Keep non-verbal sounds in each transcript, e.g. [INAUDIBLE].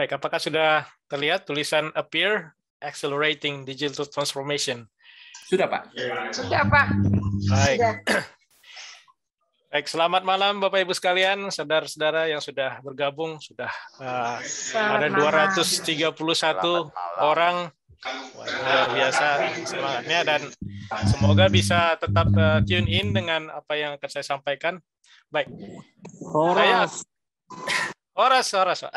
Baik, apakah sudah terlihat tulisan appear accelerating digital transformation? Sudah, Pak. Sudah, Pak. Baik. [CLEARS THROAT] Baik, selamat malam Bapak Ibu sekalian, saudara-saudara yang sudah bergabung, sudah uh, ada 231 orang luar biasa semangatnya dan semoga bisa tetap uh, tune in dengan apa yang akan saya sampaikan. Baik. Horas. Saya Oras, oras, Pak.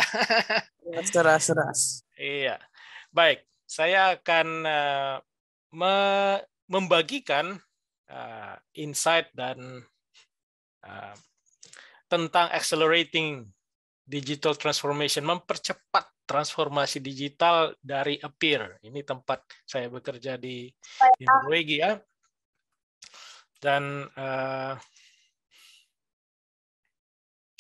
Oras, oras. Iya. Baik, saya akan eh, membagikan eh, insight dan eh, tentang accelerating digital transformation, mempercepat transformasi digital dari Appear. Ini tempat saya bekerja di, di Norwegia. Dan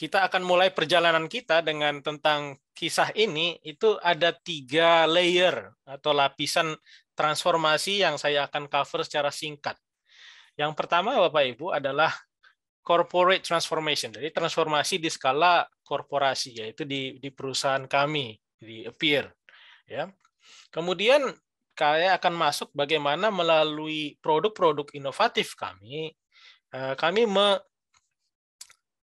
kita akan mulai perjalanan kita dengan tentang kisah ini itu ada tiga layer atau lapisan transformasi yang saya akan cover secara singkat. Yang pertama Bapak Ibu adalah corporate transformation. Jadi transformasi di skala korporasi yaitu di di perusahaan kami di Appear ya. Kemudian saya akan masuk bagaimana melalui produk-produk inovatif kami eh, kami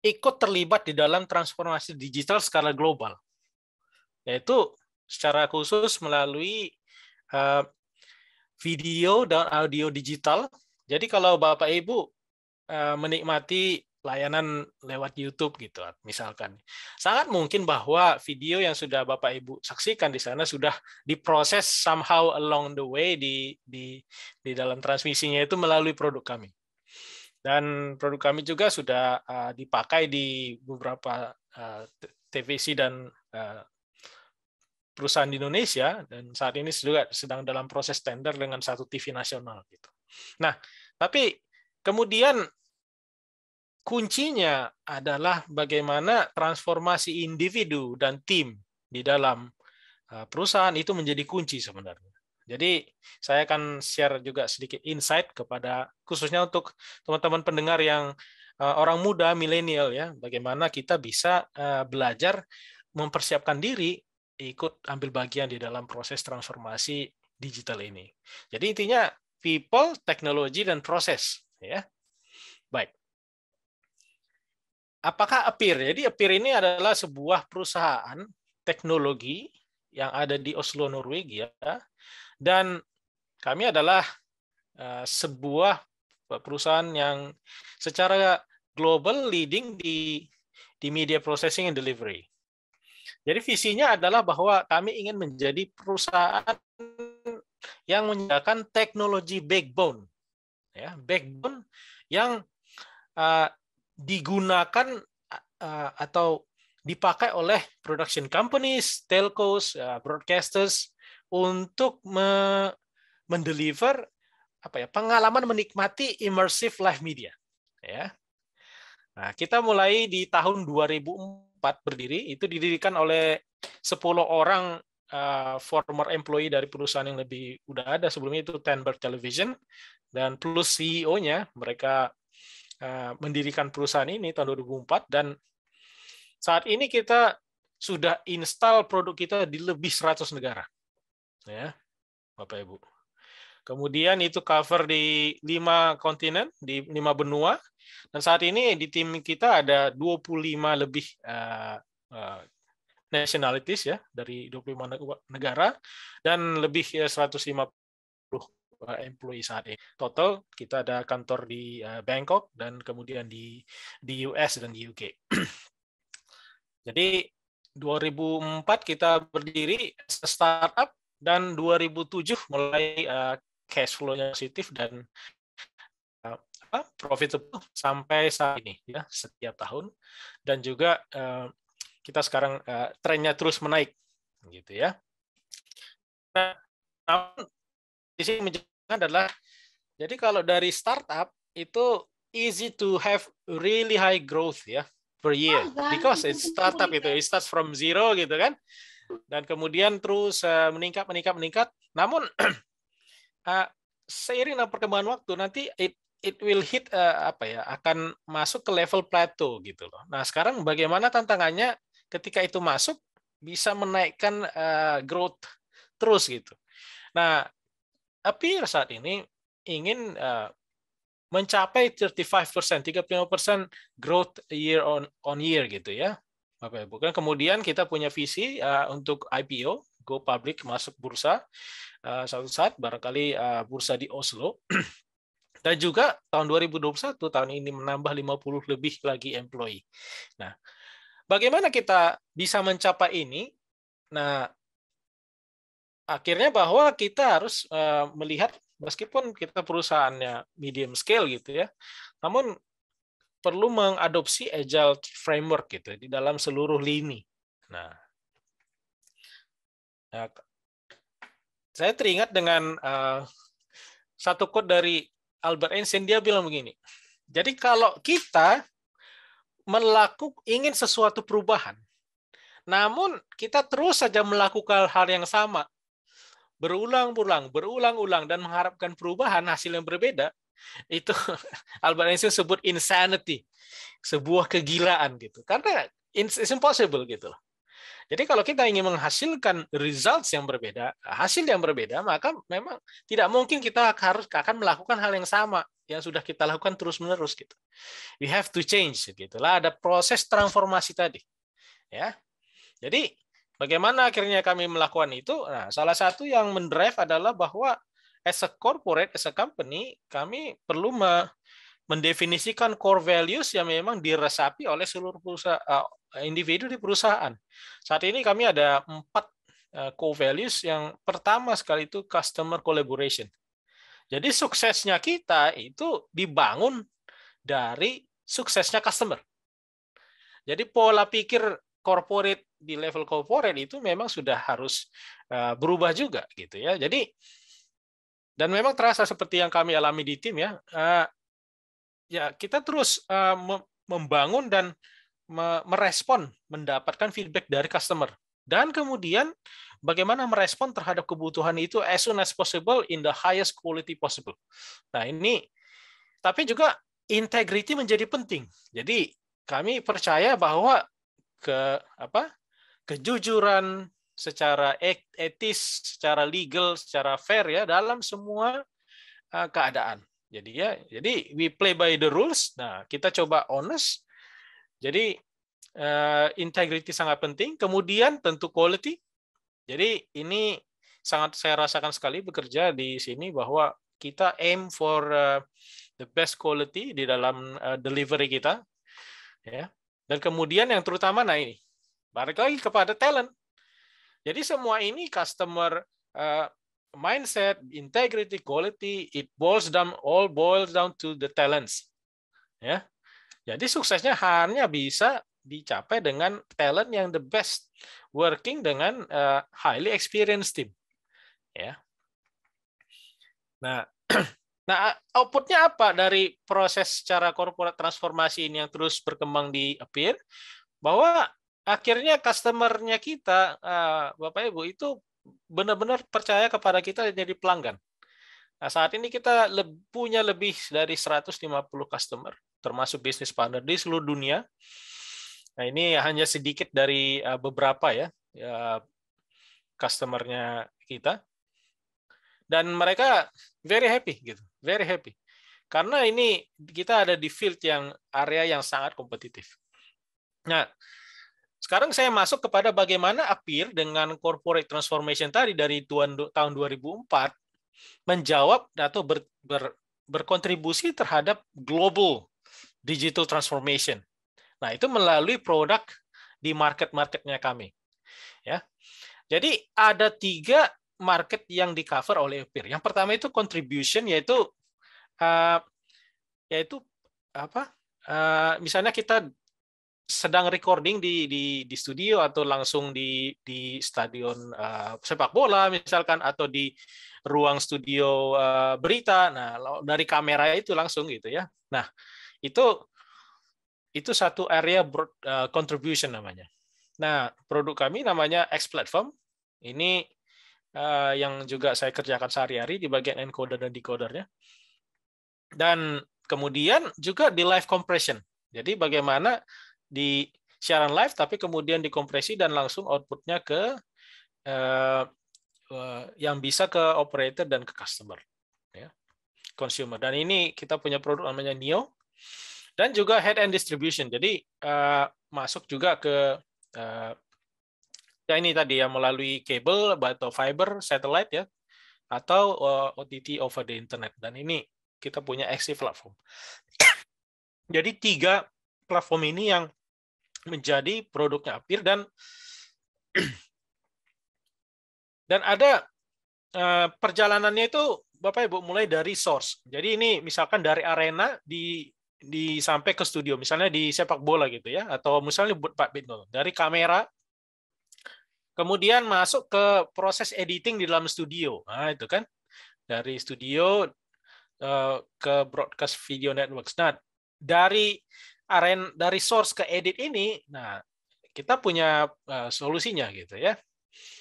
ikut terlibat di dalam transformasi digital skala global, yaitu secara khusus melalui eh, video dan audio digital. Jadi kalau Bapak Ibu eh, menikmati layanan lewat YouTube gitu misalkan. Sangat mungkin bahwa video yang sudah Bapak Ibu saksikan di sana sudah diproses somehow along the way di di di dalam transmisinya itu melalui produk kami. Dan produk kami juga sudah eh, dipakai di beberapa eh, TVC dan eh, perusahaan di Indonesia dan saat ini juga sedang dalam proses tender dengan satu TV nasional gitu. Nah, tapi kemudian kuncinya adalah bagaimana transformasi individu dan tim di dalam perusahaan itu menjadi kunci sebenarnya. Jadi saya akan share juga sedikit insight kepada khususnya untuk teman-teman pendengar yang eh, orang muda milenial ya, bagaimana kita bisa eh, belajar mempersiapkan diri ikut ambil bagian di dalam proses transformasi digital ini. Jadi intinya people, teknologi dan proses ya. Baik. Apakah Apir? Jadi Apir ini adalah sebuah perusahaan teknologi yang ada di Oslo, Norwegia, dan kami adalah eh, sebuah perusahaan yang secara global leading di di media processing and delivery. Jadi visinya adalah bahwa kami ingin menjadi perusahaan yang menyediakan teknologi backbone, ya backbone yang uh, digunakan uh, atau dipakai oleh production companies, telcos, uh, broadcasters untuk me mendeliver apa ya pengalaman menikmati immersive live media ya nah kita mulai di tahun 2004 berdiri itu didirikan oleh 10 orang uh, former employee dari perusahaan yang lebih udah ada sebelumnya itu Tenber Television dan plus CEO-nya mereka uh, mendirikan perusahaan ini tahun 2004 dan saat ini kita sudah install produk kita di lebih 100 negara ya Bapak Ibu. Kemudian itu cover di lima kontinen, di lima benua. Dan saat ini di tim kita ada 25 lebih uh, uh, nationalities ya dari 25 negara dan lebih 150 eh, employee saat ini. Total kita ada kantor di Bangkok dan kemudian di di US dan di UK. [CLEARS THROAT] Jadi 2004 kita berdiri startup dan 2007 mulai uh, cash flow-nya positif dan uh, profitable sampai saat ini ya setiap tahun dan juga uh, kita sekarang uh, trennya terus menaik gitu ya. Nah, namun di sini menjelaskan adalah jadi kalau dari startup itu easy to have really high growth ya per year oh, because it's kan startup itu ya. it starts from zero gitu kan dan kemudian terus uh, meningkat meningkat meningkat namun uh, [CLEARS THROAT] seiring dengan perkembangan waktu nanti it it will hit uh, apa ya akan masuk ke level plateau gitu loh nah sekarang bagaimana tantangannya ketika itu masuk bisa menaikkan uh, growth terus gitu nah api saat ini ingin uh, mencapai 35%, persen, 35% growth year on on year gitu ya. Bapak Ibu. Kan kemudian kita punya visi uh, untuk IPO, go public, masuk bursa uh, eh, satu saat barangkali uh, bursa di Oslo. [CLEARS THROAT] Dan juga tahun 2021 tahun ini menambah 50 lebih lagi employee. Nah, bagaimana kita bisa mencapai ini? Nah, akhirnya bahwa kita harus uh, melihat meskipun kita perusahaannya medium scale gitu ya. Namun perlu mengadopsi agile framework gitu di dalam seluruh lini. Nah, nah saya teringat dengan eh, satu quote dari Albert Einstein dia bilang begini. Jadi kalau kita melakukan ingin sesuatu perubahan, namun kita terus saja melakukan hal yang sama berulang-ulang, berulang-ulang dan mengharapkan perubahan hasil yang berbeda, itu [LAUGHS] Albanese sebut insanity, sebuah kegilaan gitu. Karena it's impossible gitu loh. Jadi kalau kita ingin menghasilkan results yang berbeda, hasil yang berbeda, maka memang tidak mungkin kita harus akan melakukan hal yang sama yang sudah kita lakukan terus-menerus gitu. We have to change gitulah Ada proses transformasi tadi. Ya. Jadi bagaimana akhirnya kami melakukan itu? Nah, salah satu yang mendrive adalah bahwa as a corporate, as a company, kami perlu mendefinisikan core values yang memang diresapi oleh seluruh perusahaan eh, individu di perusahaan. Saat ini kami ada empat eh, core values yang pertama sekali itu customer collaboration. Jadi suksesnya kita itu dibangun dari suksesnya customer. Jadi pola pikir corporate di level corporate itu memang sudah harus eh, berubah juga gitu ya. Jadi dan memang terasa seperti yang kami alami di tim ya. Uh, ya kita terus uh, membangun dan merespon, mendapatkan feedback dari customer. Dan kemudian bagaimana merespon terhadap kebutuhan itu as soon as possible in the highest quality possible. Nah ini, tapi juga integriti menjadi penting. Jadi kami percaya bahwa ke apa kejujuran, secara etis, secara legal, secara fair ya dalam semua eh, keadaan. Jadi ya, jadi we play by the rules. Nah, kita coba honest. Jadi uh, integrity sangat penting. Kemudian tentu quality. Jadi ini sangat saya rasakan sekali bekerja di sini bahwa kita aim for eh, the best quality di dalam delivery kita. Ya. Dan kemudian yang terutama nah ini balik lagi kepada talent. Jadi semua ini customer uh, mindset, integrity, quality, it boils down all boils down to the talents. Ya. Jadi suksesnya hanya bisa dicapai dengan talent yang the best working dengan uh, highly experienced team. Ya. Nah, [CLEARS THROAT] Nah, outputnya apa dari proses secara corporate transformasi ini yang terus berkembang di Appear? Bahwa akhirnya customernya kita eh, Bapak Ibu itu benar-benar percaya kepada kita jadi pelanggan. Nah, saat ini kita punya lebih dari 150 customer, termasuk bisnis partner di seluruh dunia. Nah, ini hanya sedikit dari eh, beberapa ya, ya customernya kita. Dan mereka very happy gitu, very happy. Karena ini kita ada di field yang area yang sangat kompetitif. Nah, sekarang saya masuk kepada bagaimana APIR dengan corporate transformation tadi dari tuan, tahun 2004 menjawab atau ber, ber, berkontribusi terhadap global digital transformation. Nah, itu melalui produk di market-marketnya kami. Ya. Jadi ada tiga market yang di cover oleh APIR. Yang pertama itu contribution yaitu uh, yaitu apa? Uh, misalnya kita sedang recording di di di studio atau langsung di di stadion uh, sepak bola misalkan atau di ruang studio uh, berita. Nah, dari kamera itu langsung gitu ya. Nah, itu itu satu area broad, uh, contribution namanya. Nah, produk kami namanya X Platform. Ini uh, yang juga saya kerjakan sehari-hari di bagian encoder dan decodernya. Dan kemudian juga di live compression. Jadi bagaimana di siaran live tapi kemudian dikompresi dan langsung outputnya ke eh, eh, yang bisa ke operator dan ke customer ya consumer dan ini kita punya produk namanya Neo dan juga head and distribution jadi eh, masuk juga ke eh, ya ini tadi ya melalui kabel atau fiber satellite ya atau eh, OTT over the internet dan ini kita punya exit platform [COUGHS] jadi tiga platform ini yang menjadi produknya Apir dan [CLEARS THROAT] dan ada eh, perjalanannya itu Bapak Ibu mulai dari source. Jadi ini misalkan dari arena di di sampai ke studio misalnya di sepak bola gitu ya atau misalnya buat Pak Bitno dari kamera kemudian masuk ke proses editing di dalam studio. Nah, itu kan dari studio eh, ke broadcast video networks. Nah, dari aren dari source ke edit ini, nah kita punya uh, solusinya gitu ya.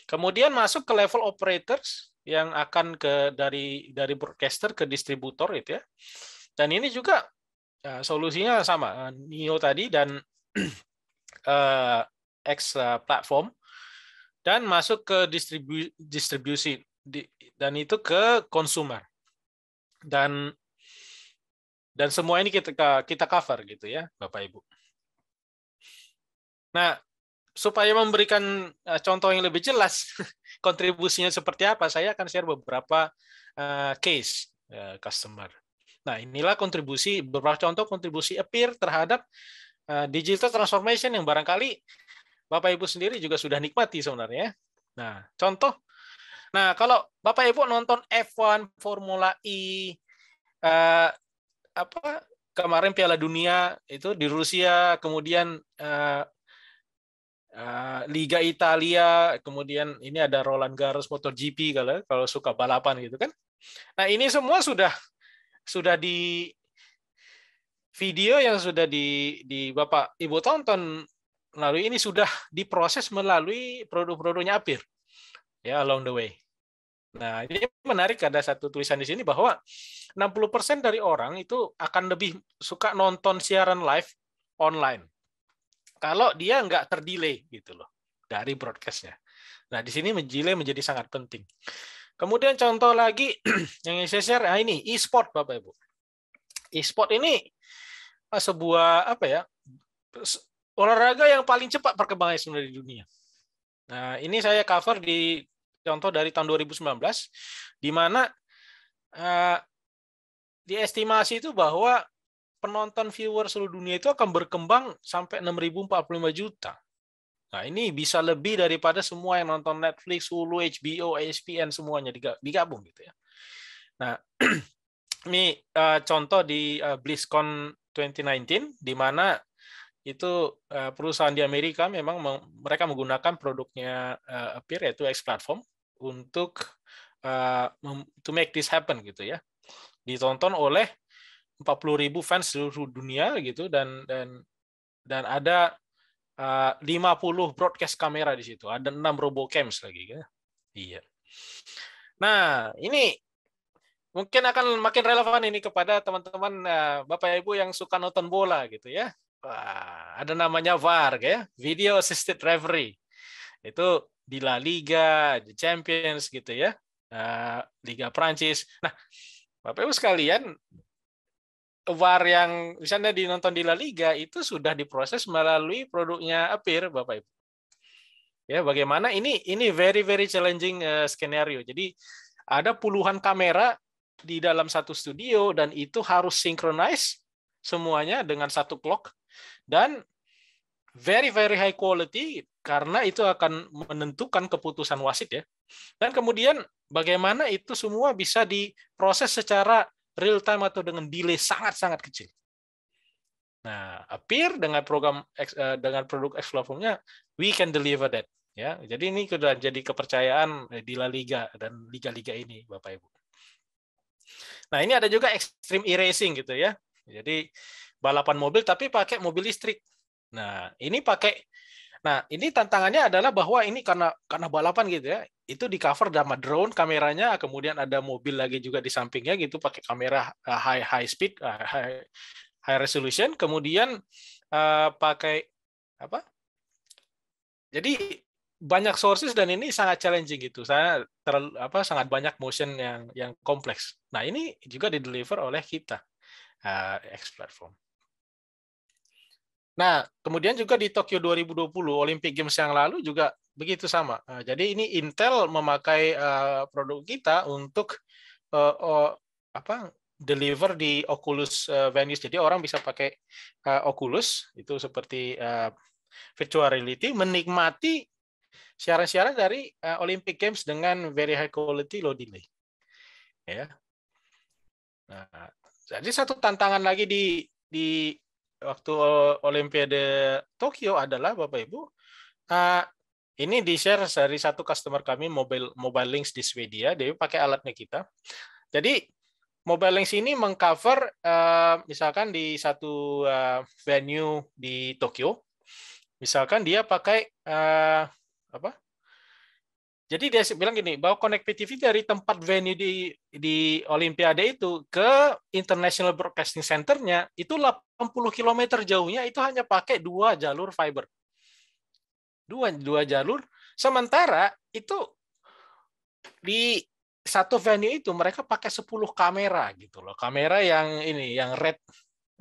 Kemudian masuk ke level operators yang akan ke dari dari broadcaster ke distributor itu ya. Dan ini juga uh, solusinya sama uh, eh, Neo tadi dan uh, [CLEARS THROAT] X platform dan masuk ke distribu distribusi di, dan itu ke consumer. Dan dan semua ini kita kita cover gitu ya, Bapak Ibu. Nah, supaya memberikan eh, contoh yang lebih jelas [LAUGHS] kontribusinya seperti apa, saya akan share beberapa eh, case eh, customer. Nah, inilah kontribusi beberapa contoh kontribusi Appear terhadap digital transformation yang barangkali Bapak Ibu sendiri juga sudah nikmati sebenarnya. Nah, contoh Nah, kalau Bapak Ibu nonton F1, Formula E, apa kemarin Piala Dunia itu di Rusia, kemudian uh, uh, Liga Italia, kemudian ini ada Roland Garros MotoGP kalau kalau suka balapan gitu kan. Nah, ini semua sudah sudah di video yang sudah di di Bapak Ibu tonton melalui ini sudah diproses melalui produk-produknya Apir. Ya, along the way. Nah, ini menarik ada satu tulisan di sini bahwa 60% dari orang itu akan lebih suka nonton siaran live online. Kalau dia nggak terdelay gitu loh dari broadcastnya. Nah, di sini menjile menjadi sangat penting. Kemudian contoh lagi [CLEARS THROAT] yang saya share, nah ini e-sport Bapak Ibu. E-sport ini ah, sebuah apa ya? olahraga yang paling cepat perkembangannya sebenarnya di dunia. Nah, ini saya cover di contoh dari tahun 2019 di mana eh, diestimasi itu bahwa penonton viewer seluruh dunia itu akan berkembang sampai 6.045 juta. Nah, ini bisa lebih daripada semua yang nonton Netflix, Hulu, HBO, ESPN semuanya digabung gitu ya. Nah, [CLEARS THROAT] ini uh, contoh di uh, BlizzCon 2019 di mana itu eh, perusahaan di Amerika memang mereka menggunakan produknya eh, Appear yaitu X platform untuk eh, to make this happen gitu ya. Ditonton oleh 40.000 fans seluruh dunia gitu dan dan dan ada 50 broadcast kamera di situ, ada 6 Cams lagi gitu. Iya. Nah, ini mungkin akan makin relevan ini kepada teman-teman Bapak Ibu yang suka nonton bola gitu ya ada namanya VAR ya, video assisted referee. Itu di La Liga, di Champions gitu ya. Eh, Liga Prancis. Nah, Bapak Ibu sekalian, VAR yang misalnya dinonton di La Liga itu sudah diproses melalui produknya Apir, Bapak Ibu. Ya, bagaimana ini ini very very challenging uh, skenario. Jadi ada puluhan kamera di dalam satu studio dan itu harus synchronize semuanya dengan satu clock dan very very high quality karena itu akan menentukan keputusan wasit ya. Dan kemudian bagaimana itu semua bisa diproses secara real time atau dengan delay sangat-sangat kecil. Nah, appear dengan program eh, dengan produk X platformnya we can deliver that ya. Jadi ini sudah jadi kepercayaan eh, di La Liga dan liga-liga ini Bapak Ibu. Nah, ini ada juga extreme e-racing gitu ya. Jadi balapan mobil tapi pakai mobil listrik. Nah, ini pakai Nah, ini tantangannya adalah bahwa ini karena karena balapan gitu ya. Itu di cover sama drone kameranya, kemudian ada mobil lagi juga di sampingnya gitu pakai kamera eh, high high speed eh, high high resolution, kemudian uh, pakai apa? Jadi banyak sources dan ini sangat challenging gitu. Saya terlalu apa sangat banyak motion yang yang kompleks. Nah, ini juga di deliver oleh kita. Eh, X platform. Nah, kemudian juga di Tokyo 2020 Olympic Games yang lalu juga begitu sama. Eh, jadi ini Intel memakai eh, produk kita untuk apa deliver di Oculus uh, Jadi orang bisa pakai Oculus itu seperti virtual reality menikmati siaran-siaran dari uh, Olympic Games dengan very high quality low delay. Ya. Nah, jadi satu tantangan lagi di di waktu Olimpiade Tokyo adalah Bapak Ibu uh, ini di share dari satu customer kami mobile mobile links di Swedia, dia pakai alatnya kita. Jadi mobile links ini mengcover uh, misalkan di satu uh, venue di Tokyo, misalkan dia pakai uh, apa jadi dia bilang gini bahwa connectivity dari tempat venue di di Olimpiade itu ke International Broadcasting Center-nya itu 80 km jauhnya itu hanya pakai dua jalur fiber. Dua dua jalur. Sementara itu di satu venue itu mereka pakai 10 kamera gitu loh. Kamera yang ini yang red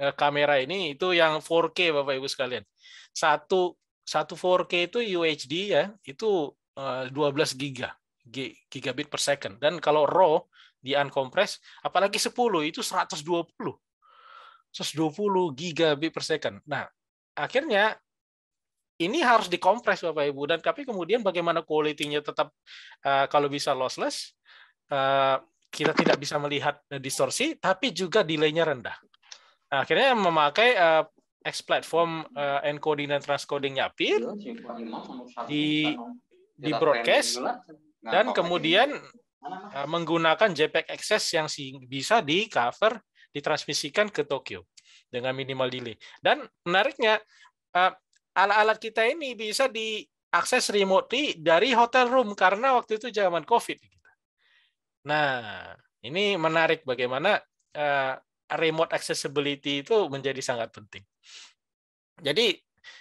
eh, kamera ini itu yang 4K Bapak Ibu sekalian. Satu satu 4K itu UHD ya, itu 12 eh, giga gigabit per second dan kalau raw di uncompress apalagi 10 itu 120 120 gigabit per second. Nah, akhirnya ini harus dikompres Bapak Ibu dan tapi kemudian bagaimana kualitinya tetap uh, kalau bisa lossless uh, kita tidak bisa melihat distorsi tapi juga delay-nya rendah. Nah, akhirnya memakai uh, X platform uh, encoding dan transcoding-nya PIR iya di di broadcast dan kemudian eh, menggunakan JPEG Access yang bisa di cover ditransmisikan ke Tokyo dengan minimal delay. Dan menariknya eh, alat-alat kita ini bisa diakses remotely dari hotel room karena waktu itu zaman COVID. Nah, ini menarik bagaimana eh, remote accessibility itu menjadi sangat penting. Jadi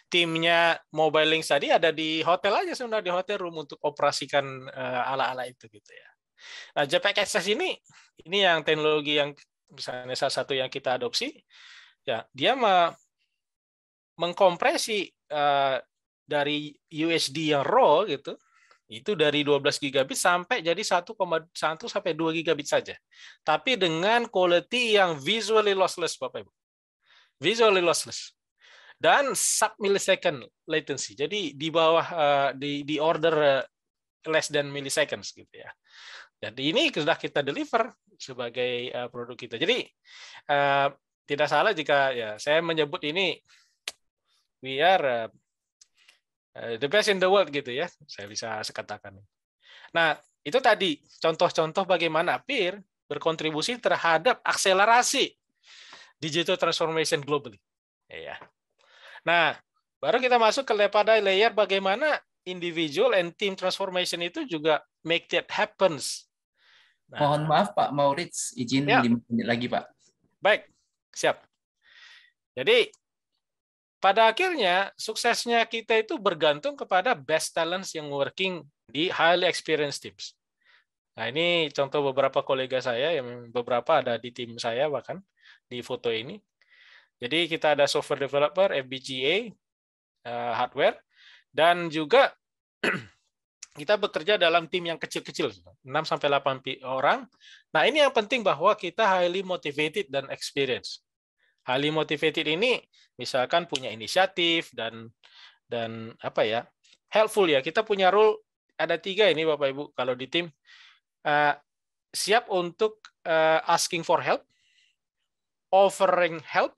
timnya Mobile Link tadi ada di hotel aja sebenarnya di hotel room untuk operasikan eh, ala-ala itu gitu ya. Nah, JPEG Access ini ini yang teknologi yang misalnya salah satu yang kita adopsi ya dia me mengkompresi eh, dari USD yang raw gitu itu dari 12 gigabit sampai jadi 1,1 sampai 2 gigabit saja. Tapi dengan quality yang visually lossless Bapak Ibu. Visually lossless dan sub millisecond latency. Jadi di bawah uh, di di order uh, less than milliseconds gitu ya. Jadi ini sudah kita deliver sebagai uh, produk kita. Jadi uh, tidak salah jika ya saya menyebut ini we are uh, the best in the world gitu ya. Saya bisa sekatakan. Nah, itu tadi contoh-contoh bagaimana peer berkontribusi terhadap akselerasi digital transformation globally. Ya. Nah, baru kita masuk ke pada layer bagaimana individual and team transformation itu juga make that happens. Nah, Mohon maaf Pak Maurits, izin ya. 5 menit lagi Pak. Baik, siap. Jadi pada akhirnya suksesnya kita itu bergantung kepada best talents yang working di highly experienced teams. Nah ini contoh beberapa kolega saya yang beberapa ada di tim saya bahkan di foto ini. Jadi kita ada software developer, FPGA, eh, hardware, dan juga [CLEARS THROAT] kita bekerja dalam tim yang kecil-kecil, 6 sampai 8 orang. Nah, ini yang penting bahwa kita highly motivated dan experience. Highly motivated ini misalkan punya inisiatif dan dan apa ya? helpful ya. Kita punya rule ada tiga ini Bapak Ibu kalau di tim uh, siap untuk uh, asking for help, offering help,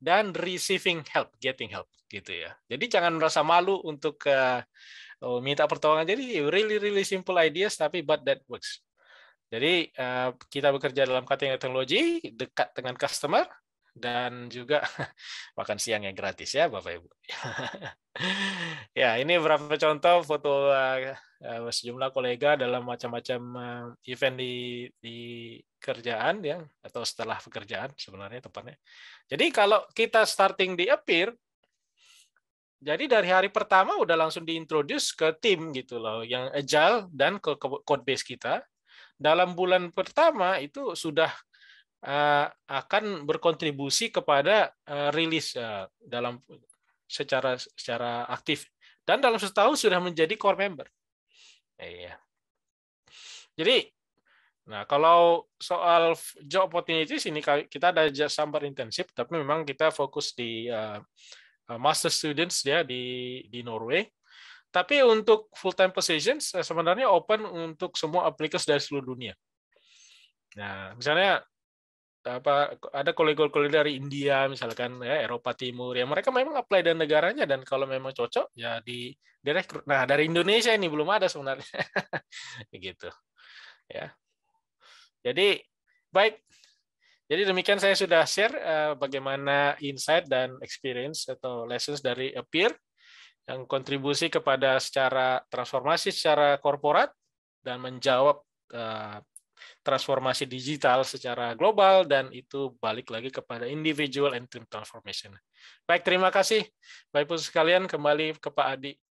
dan receiving help, getting help gitu ya. Jadi jangan merasa malu untuk uh, minta pertolongan. Jadi really really simple ideas tapi but that works. Jadi uh, kita bekerja dalam kategori teknologi dekat dengan customer dan juga [LAUGHS] makan siang yang gratis ya Bapak Ibu. [LAUGHS] ya, ini beberapa contoh foto uh, sejumlah kolega dalam macam-macam uh, event di di kerjaan ya atau setelah pekerjaan sebenarnya tepatnya. Jadi kalau kita starting di appear jadi dari hari pertama udah langsung diintroduce ke tim gitu loh yang agile dan ke code base kita. Dalam bulan pertama itu sudah Eh, akan berkontribusi kepada eh, rilis eh, dalam secara secara aktif dan dalam setahun sudah menjadi core member. Iya. Jadi nah kalau soal job opportunities ini kita ada summer intensif, tapi memang kita fokus di master students ya di di Norway. Tapi untuk full time positions sebenarnya open untuk semua applicants dari seluruh dunia. Nah, misalnya apa ada kolega-kolega dari India misalkan ya Eropa Timur ya mereka memang apply dan negaranya dan kalau memang cocok ya di direkrut nah dari Indonesia ini belum ada sebenarnya [LAUGHS] gitu ya jadi baik jadi demikian saya sudah share uh, bagaimana insight dan experience atau lessons dari a peer yang kontribusi kepada secara transformasi secara korporat dan menjawab uh, transformasi digital secara global dan itu balik lagi kepada individual and team transformation. Baik, terima kasih. Baik, sekalian kembali ke Pak Adi.